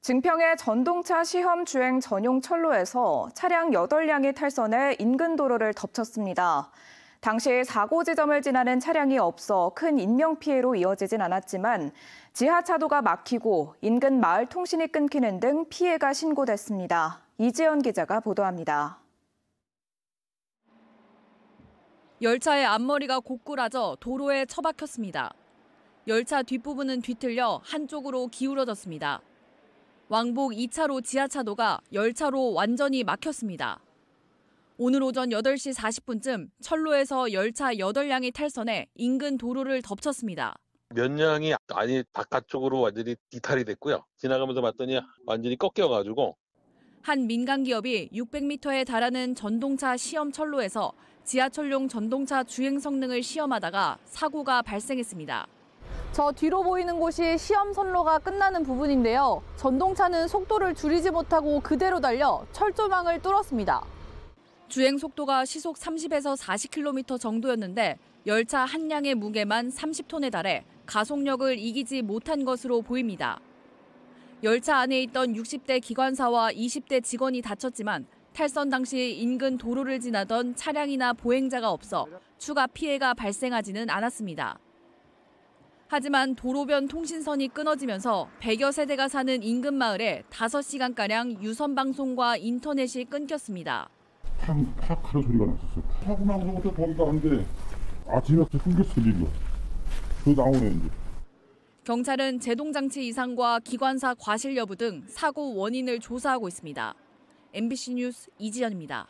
증평의 전동차 시험 주행 전용 철로에서 차량 8량이 탈선해 인근 도로를 덮쳤습니다. 당시 사고 지점을 지나는 차량이 없어 큰 인명피해로 이어지진 않았지만 지하차도가 막히고 인근 마을 통신이 끊기는 등 피해가 신고됐습니다. 이재현 기자가 보도합니다. 열차의 앞머리가 고꾸라져 도로에 처박혔습니다. 열차 뒷부분은 뒤틀려 한쪽으로 기울어졌습니다. 왕복 2차로 지하차도가 10차로 완전히 막혔습니다. 오늘 오전 8시 40분쯤 철로에서 열차 8량이 탈선해 인근 도로를 덮쳤습니다. 몇 량이 아니 바깥쪽으로 완전히 이탈이 됐고요. 지나가면서 봤더니 완전히 꺾여가지고 한 민간 기업이 600m에 달하는 전동차 시험 철로에서 지하철용 전동차 주행 성능을 시험하다가 사고가 발생했습니다. 저 뒤로 보이는 곳이 시험 선로가 끝나는 부분인데요. 전동차는 속도를 줄이지 못하고 그대로 달려 철조망을 뚫었습니다. 주행 속도가 시속 30에서 40km 정도였는데 열차 한 량의 무게만 30톤에 달해 가속력을 이기지 못한 것으로 보입니다. 열차 안에 있던 60대 기관사와 20대 직원이 다쳤지만 탈선 당시 인근 도로를 지나던 차량이나 보행자가 없어 추가 피해가 발생하지는 않았습니다. 하지만 도로변 통신선이 끊어지면서 100여 세대가 사는 인근 마을에 5시간가량 유선 방송과 인터넷이 끊겼습니다. 탕, 탁 하는 소리가 났었어요. 탁 방송부터 거기가 안데 아침에 끊겼을 일이그 나오네 이제. 경찰은 제동장치 이상과 기관사 과실 여부 등 사고 원인을 조사하고 있습니다. MBC 뉴스 이지연입니다.